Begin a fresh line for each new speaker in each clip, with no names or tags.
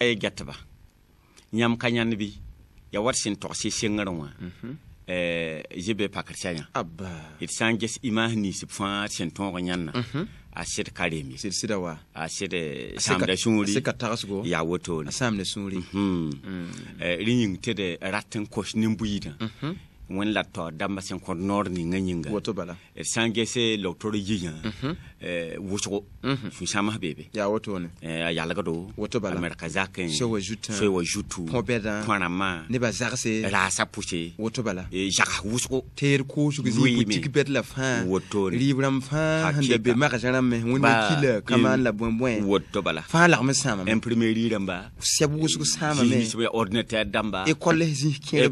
a ye gɛt yãmb ka yãnd bɩ ya wat sẽn togs y sengr wã zĩ be pakrsa yã d sã n ges imaas nins b fãa sẽn tõog yãnna a sɩd ka reem yesɩda wa a sɩd eh, sãamda sũuri yaa wotone sãamda sũuri mhm. mm. eh, rẽ yĩng tɩ d rat n kos nin-buiidã mhm. wẽnd la taoor dãmbã sẽn kõd noor ninga yĩnga d sã n ges eh, logtor yiyã mhm eh, wʋsgo mm -hmm. sũ-sãms beebe yaa woto ne eh, a yalgdo woto balamɛrka zakẽ soe wa zutu tõ rãmbã nebã zagse raasa pʋse woto bala eh, zags
wʋsgo teer koosg zɩɩtik
bɛd la fãa woto rɩɩb
rãmb fãa sẽn da be magsã rãmb me wẽnd wakila ka maan la bõe-bõe woto bala fãa lagm sãama imprimerie rãmba sɛb wʋsg sãama me
ordinateur dãmba école
zĩs kẽer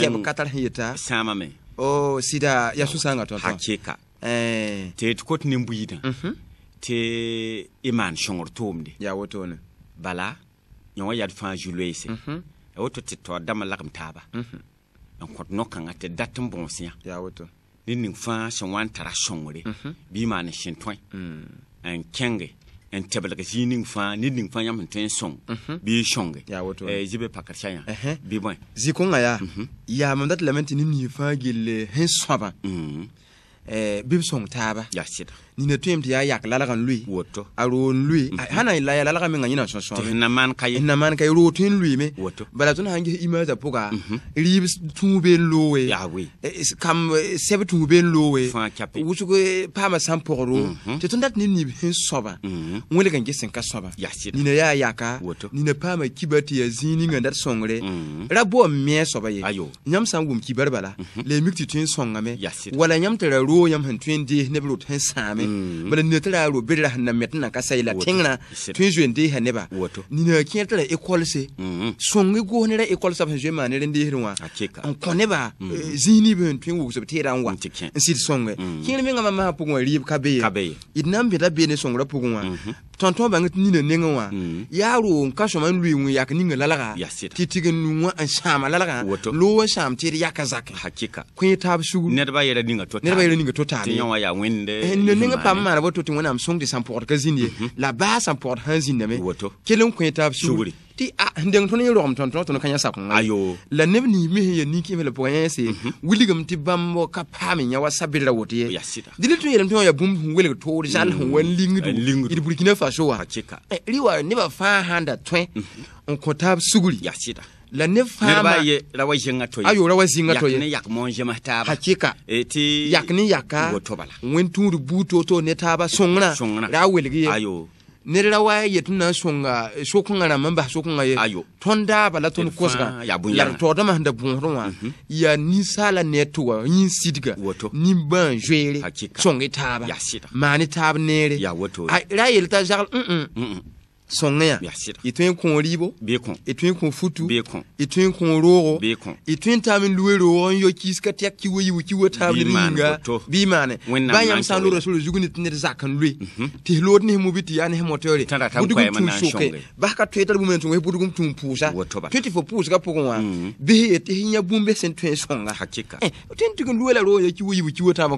sɛb ka tar
sẽn yeta sãama me o oh, sɩda yaa sũ-sãanga tõn hakɩka tɩ eh. te kot ne buida mhm. te maan shongor tʋʋmde ya yã wa bala d fãa zu-loeese e woto tɩ to dama lagem taaba mhm. n kõt no nokãngã tɩ dat n bõos yã ne ning fãa sẽn wa n tara sõngre mhm. bɩ y maan mm. sẽn tõe n kẽnge n tɛblg zĩig ning fãa ned ning fãa yãmb sẽn tõe n sõng bɩ y sõnge zɩ eh, be pakrsa yã bɩ bõe
zĩ-kõngã yaa yaam m dat lame tɩ ne nii fãa gelle sẽn sõaba mm eh, bɩ b sõng taaba nina tõem tɩ yaa yak lalg n lʋɩ a roon lʋɩ sã na la ya lalga mengã yẽna sõsõsẽn na maan ka ye roog tɩ n lʋɩme bala mhm. tõnd sãn ges imaasã pʋga rɩɩb tũube n loowe kam sɛb tũube n loowe wʋsg paama sã n pʋgro tɩ tõnd dat ne nib sẽn soaba welg n ges sẽn ka soaba nina yaa yaka nina paama kiba tɩ yaa zĩig ninga dat sõngre ra boom mɛ soaba ye yãmb sã n wʋm kibar bala la y mik tɩ tõe n sõngame wala yãmb tɩ ra yoo yãmb sẽn tõe n dees neb rot sẽn sãame mm. bala nina tɩ raa robɩrra sẽn na me tɩ na ka sayla tẽngrã tõe n zoeen deesa neba nina kẽer tɩ ra écolse sõng y goos ne ra écolsã b sẽn zoe maan ne rẽ deesdẽ wã n kõ neba zĩis niib sẽn tõe n wugsb teera n wa n sɩd sõnge kẽer mengã mam masã pʋgẽ wã rɩɩb ka be ye d na n bẽda bee ne sõngrã pʋgẽ wã tõnd-tõog bãng tɩ nina nengẽ wã mm-hmm. yaa roog n ka sõma n loeeng yak ninga lalga tɩ tig n nung wã n sãama lalgã loog n sãam tɩ d yaka
zake kõ taab sugr nedbã yɛra ninga tota ninga to taame nengã paam maana
woto tɩ wẽnnaam sõng tɩ sãn pʋgd ka zĩnd ye la baa sãn pʋgd sãn zĩndame kell n kõ taab sugre tɩ a n deng tõnd yẽ rogem tõnd tõnd ka yã sakõnga la neb nii mes n yaa nin-kẽeme la pʋgã yãse wilgame tɩ bãmb ka paam yã wa sabɩdra woto ye dɩ le tõe yeelame tɩ wã yaa bũmb sẽn welg toor zal sẽn wa n lingdu d burkina faso wa rɩ eh, wa nebã fãa sã da tõe mhm. n kõ taab sugri la ne faama
la wa zenga to ayo la wa zenga to yakne yak mon jema taba hakika eti
yakni yaka wen tuur buto to ne taaba songra ra welgi ayo ned ra wa yetɩ na n sõnga sokõngã rãmb n bas sokõngã ye tõnd daaba la tõnd kosgã mhm. la d taoodame sẽn da bõosdẽ wã yaa ninsaala ne to wa yĩn-sidga nimbãan zoeere sõng y taaba maan y taab neere ra yel t'a zagl ũ songa ya y tõe n kõo rɩɩbo y tõe n futu y tõe n kõo roogo y tõe n taab lue roogo n yo kiis ka tɛk ki wa mhm. yiu eh, ki wa taab ned yĩnga bɩ y maane bã yãmb sã n ne tɩ ned zak n loe tɩ lood nes mu bɩ tɩ yaa nes motore budg n tũu soke bas ka toe tar bũmb n tʋng tõe tɩ fo pʋʋsgã la roogo ya ki wa yiu wa taab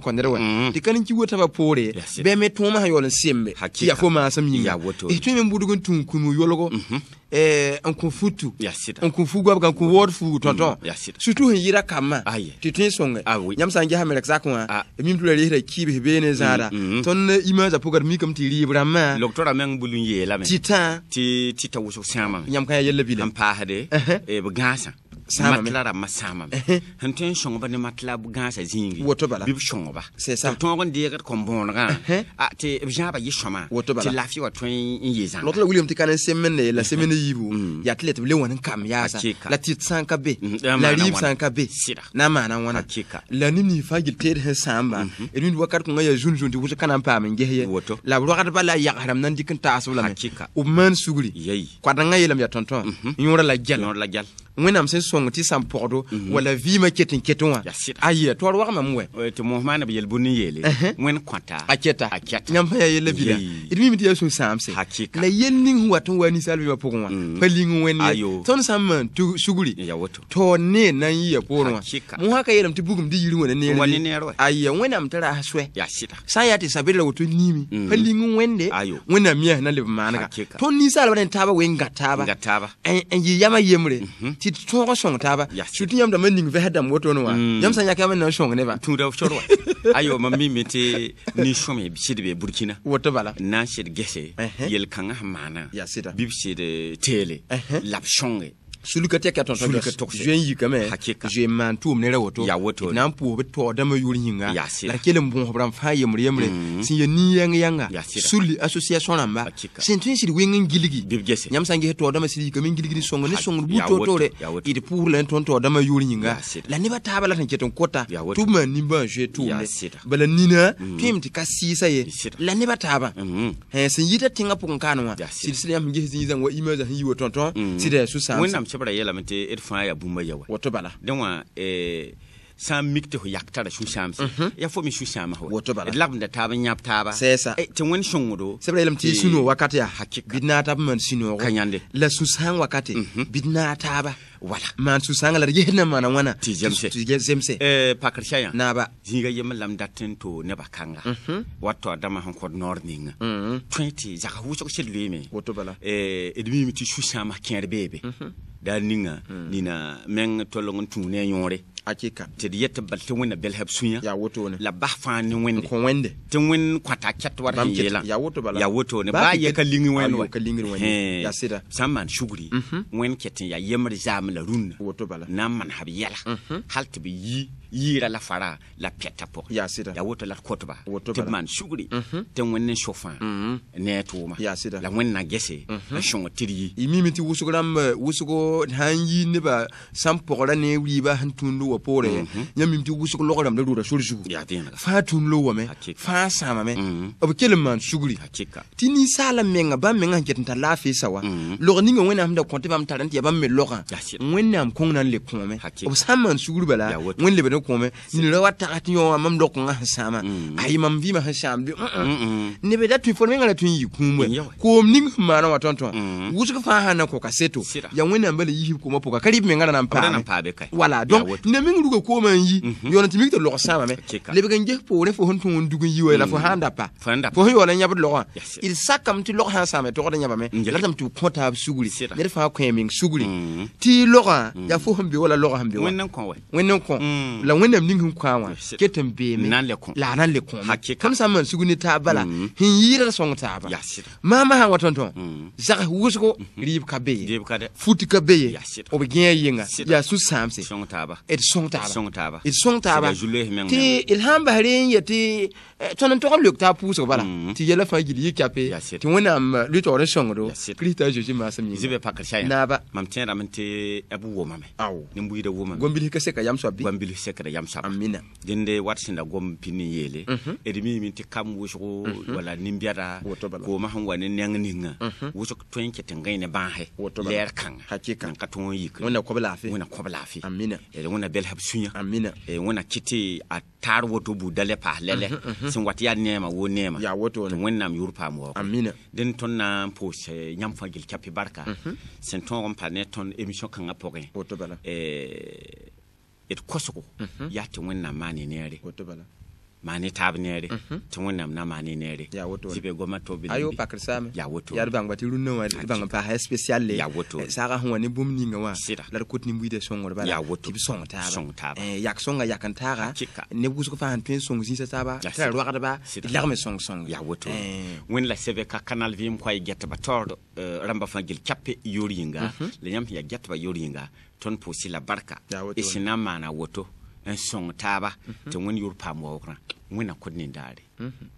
ka me mun tun kunu yɔlɔgɔ mhm. eh, n kun fu tu n kun fu gɔbga n kun mm. wɔɔr fuugu tõtõ mm, sutu sẽn yɩra kambã tɩ tõe n sõnge yãmb sã n gesame rɛk zakẽ wã mim tɩ ra reesra kɩɩbs beene zãada tõnd imagã pʋgd mikame tɩ rɩɩb rãmbã tɩ tã tɩ t'a wʋsg sãamame
yãmb kã ya yella bila paasde eh, b gãasã matlara masama sãama me ba tõe matla b gãasa zĩigi bɩ b sõngba tɩ b tõog n deegd kõn-bõonegã tɩ b zãaba yɩ sõma tɩ wa tõe n yɩ zãng la
wilgame tɩ ka la semene yibu yaa tɩ le wãn kam mm, yaasa la
tɩd sã ka be la rib sã ka be na
n maana wãna la ne nii fãa gil teed sẽn sãamba d wind wakat kõngã yaa zũn-zũn tɩ wʋs ka na n paam n ges la b haram la a yagsdame na n dɩk n taasb lame b maan sugri koadãngã yeelame yaa tõnd-tõa yõora la gel wẽnnaam sẽn sõng tɩ sãn pʋgdo mhm. wala vɩɩmã ket n ket wã aya toar wagmã m wɛ eh, tɩ mos maana b yel bũmb n yeele wẽnd kõta a kɛta yãmb sã yaa yella vila d mime tɩ yaa sũ-sãamse la yell ning sẽn wat n wa ninsaalbɩmã pʋgẽ wã pa ling wẽnd tõnd sã n maan sugri taoor need na n yɩ ya wã mos sã ka yeelame tɩ bugum dɩ yir wã neer aya wẽnnaam tɩ raas soɛ sã n yaa tɩ woto niime pa ling wẽnde wẽnnaam miã na leb maanega tõnd ninsaalbã ne taaba taaba n yɩ yamã yembre tɩ tõog n sõng taaba sut yãmb dame ning vɛsdame wotone wã mm. yãmb sã yãk yãmb n na n sõng ne ba tũuda b sor wa
ayoma mime tɩ nin-sõme sɩd be burkina woto bala na n sɩd gese yel-kãngã sẽn maana bɩ b sɩd teele la b sõnge sulka tɩka tõg zoen yikame zoe maan tʋʋm ne ra
woto d na n pʋʋsb taoodãmbã yʋʋr yĩnga la d kell n bõosb rãmb fãa yembre yembre sẽn yaa nin-yãng-yãnga sulli association rãmba sẽn tõe n sɩd weng n gilgi yãmb sã n ges taoodãmbã sɩd yikame n gilgd sõng ne sõngd bu toor-toore d pʋʋs la n tõnd taoodãmbã yʋʋr yĩnga la nebã taaba la sẽn ket n kota tɩ b maan nimbã n zoe tʋʋmde bala nina tõeem mm. tɩ ka sɩɩsa ye la nebã taabã sẽn yɩta tẽngã pʋgẽ kaanẽ wã sɩd sɩd yãmb sẽn ges sẽn yɩ zãng wa image sẽn yi wa tõn-tõn
sɩd cheb ra yeelame tɩ d fãa yaa bũmba ya wa woto bala dẽ wã sãn mik tɩ f yak tara sũ-sãamse ya fo me sũ-sãama f woto taab n yãb taaba tɩ
eh, wẽnd sõngdo sɛb yeelame eh, tɩ sũ-noog wakat yaa bɩd naag t'a b maan sũ-noog ka yãnde la sũ-sãn wakate mhm. bɩd naag taaba wala maan sũ-sãngã la d yesd eh, na n maana wãna tɩ
zemse pakr sã naaba zĩiga yem lam dat n to nebã mhm. toa dãma sẽn kõd noor ninga mhm. tõe tɩ zags wʋsg sɩd loeeme d miime tɩ sũ-sãama kẽer beebe daa ninga hmm. nina meng tolg n tũug ne a yõore tɩd yet bal tɩ wẽnna bɛlsb sũyã la bas fãa ne wẽnde tɩ wẽnd kõta kɛt wa sẽn ya yaa wotone baa yɛ ka ling wẽnd wa sãn maan sugri mhm. wẽnd ket n yaa yembr zaam la rũnnã na n manesb yɛla yela mhm. tɩ b yi yiira la fara la pɛta pʋgẽ la woto la kotba tɩ b maan sugri tɩ wẽnd n so mhm. fãa ne a tʋʋma la wẽnna gese a sõng tɩd yi mime tɩ
wʋsg rãmb wʋsgo sã n yi nebã sã n pʋgra ne riibã sẽn tũnd wã poorẽ yã mime tɩ wʋsg log rãmb la roora sor zugu fãa tũnd lo wame fãa sãamame b kell n maan sugri tɩ ninsaala menga bãmb menga sẽn ket n tar laafɩɩsa wa log ninga wẽnnaam sẽn da kõ tɩ bãmb tar n tɩ ya bãmb me logã wẽnnaam kõng na n le kõome b sã n maan sugr bala wẽn ne kome nira wa tagati yo mam dok nga sama ay mam vi ma sham bi ne be datu fo ngala tun yi kumwe ko ning ma na waton ton wusu ka fa hana ko ka seto ya wena mbele yi ko ma poka karib me ngala nan nan pa wala donc ne min ruga ko man yi mm-hmm. yo na timik to lok sama me le be ganje po re fo hon tun dugu yi wala mm-hmm. fo handa pa fo yo na nyab lok il sakam ti lok han sama to ko nyaba me la tam tu kota suguri ne fa ko yemin suguri mm-hmm. ti lok ya fo hambe wala lok hambe wala wannan kon wai wannan la wẽnnaam ning sẽn kõ wã ket n beeme la a nan le kõome tõnd sã n maan sug ne bala la sẽn yɩɩdr sõng taaba maama sã wa tõnd-tõe zags wʋsgo rɩɩb ka be ye fut ka be ye b gẽa yenga yaa sũ-sãamse d sõng taaba d sõng taaba tɩ d sã n bas rẽ n yetɩ tõnd n tog n lok taa pʋʋsg bala tɩ yɛla fãa gil yɩ kape tɩ wẽnnaam lʋɩ n sõngdo kirista zeezi maasem yĩnaaba
mam tẽedame tɩ b wʋmame ne wʋmame gombilsg ka seka yam soab bɩ kɛra yam saba amina dẽnde wat sẽn da gom pin n yeele d mhm. mi min tɩ kam wʋsgo mhm. wala nimbɛda gooma sẽn wa ne neng ninga wʋsg tõe n ket n gãe ne bãase lɛɛr kãnga n ka tõog n yik wẽna kɔb laafɩ wẽna kɔb laafɩ wẽna bɛlsa b sũyã wẽna kɩtɩ a taar woto buuda lɛ paas lɛlɛ sẽn wat yaa neɛma woo neɛma tɩ wẽnnaam yʋʋr paam waoog dẽnd tõnd na n pʋʋs yãmb fãa gel kapɩ barka sẽn tõog n pa ne tõnd émission kãngã pʋgẽ d kɔsego yaa tɩ wẽnnaam maa ne neere mani tab nere mhm. tɩ wẽnnaam na maan y nere tɩ be goamã to bɩ ayo pakr saame yaa woto ya d
bãng ba wa rũnnã pa ha special le sa woto hon sẽn wa eh, ne bũmb ninga wa la ko kot mbuide buiidã sõngr bala yaa woto tɩ b sõng taaba sõng taaba yak ta yak ne taaga ko fa han sẽn tõe n ta ba ta tɩ
la ba la me
sõng sõng ya
woto wen la sebe ka kanal ko ay getta ba tordo eh, ramba fa gil chape yori nga mhm. le nyam ya getta ba yori nga ton pusi la barka y sẽn na woto n sõng taaba mhm. tɩ wẽnd yʋr paam waoogrã wẽna kõd nindaare
mhm.